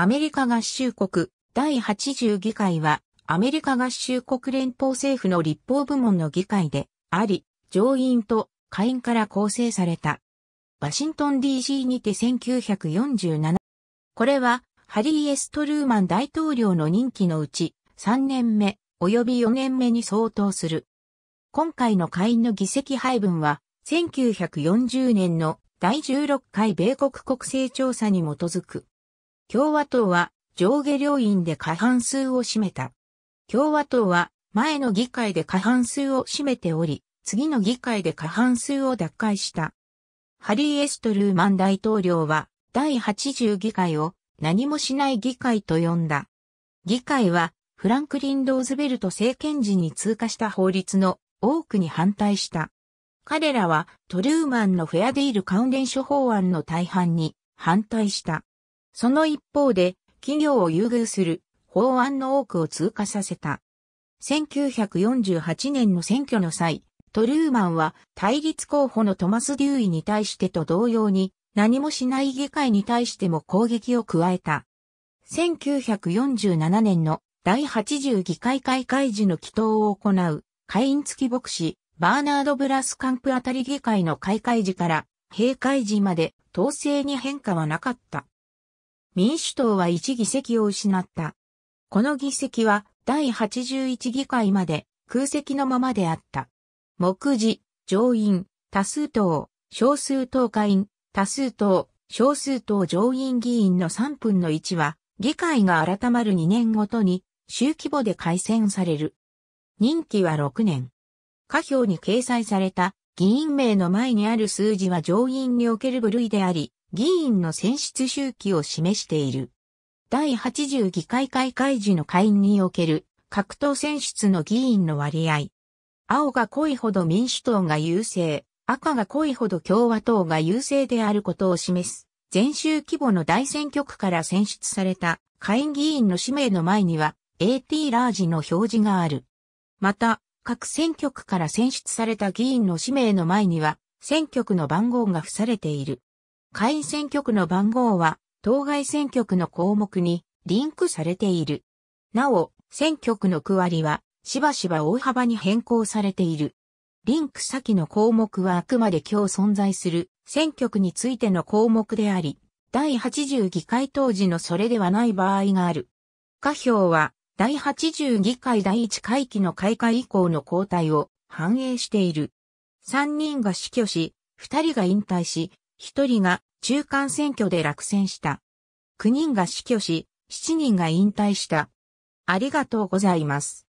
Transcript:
アメリカ合衆国第80議会は、アメリカ合衆国連邦政府の立法部門の議会で、あり、上院と下院から構成された。ワシントン DC にて1947。これは、ハリー・エストルーマン大統領の任期のうち、3年目、及び4年目に相当する。今回の下院の議席配分は、1940年の第16回米国国勢調査に基づく。共和党は上下両院で過半数を占めた。共和党は前の議会で過半数を占めており、次の議会で過半数を奪回した。ハリー・エストルーマン大統領は第80議会を何もしない議会と呼んだ。議会はフランクリン・ローズベルト政権時に通過した法律の多くに反対した。彼らはトルーマンのフェアディール関連諸法案の大半に反対した。その一方で、企業を優遇する法案の多くを通過させた。1948年の選挙の際、トルーマンは対立候補のトマス・デューイに対してと同様に何もしない議会に対しても攻撃を加えた。1947年の第80議会開会時の祈祷を行う会員付き牧師バーナード・ブラスカンプあたり議会の開会時から閉会時まで統制に変化はなかった。民主党は1議席を失った。この議席は第81議会まで空席のままであった。目次、上院、多数党、少数党下院、多数党、少数党上院議員の3分の1は、議会が改まる2年ごとに、州規模で改選される。任期は6年。下表に掲載された議員名の前にある数字は上院における部類であり、議員の選出周期を示している。第80議会開会時の会員における各党選出の議員の割合。青が濃いほど民主党が優勢、赤が濃いほど共和党が優勢であることを示す。前週規模の大選挙区から選出された下院議員の氏名の前には AT ラージの表示がある。また、各選挙区から選出された議員の氏名の前には選挙区の番号が付されている。下院選挙区の番号は、当該選挙区の項目にリンクされている。なお、選挙区の区割りは、しばしば大幅に変更されている。リンク先の項目はあくまで今日存在する選挙区についての項目であり、第80議会当時のそれではない場合がある。下表は、第80議会第1会期の開会以降の交代を反映している。3人が死去し、2人が引退し、1人が中間選挙で落選した。9人が死去し、7人が引退した。ありがとうございます。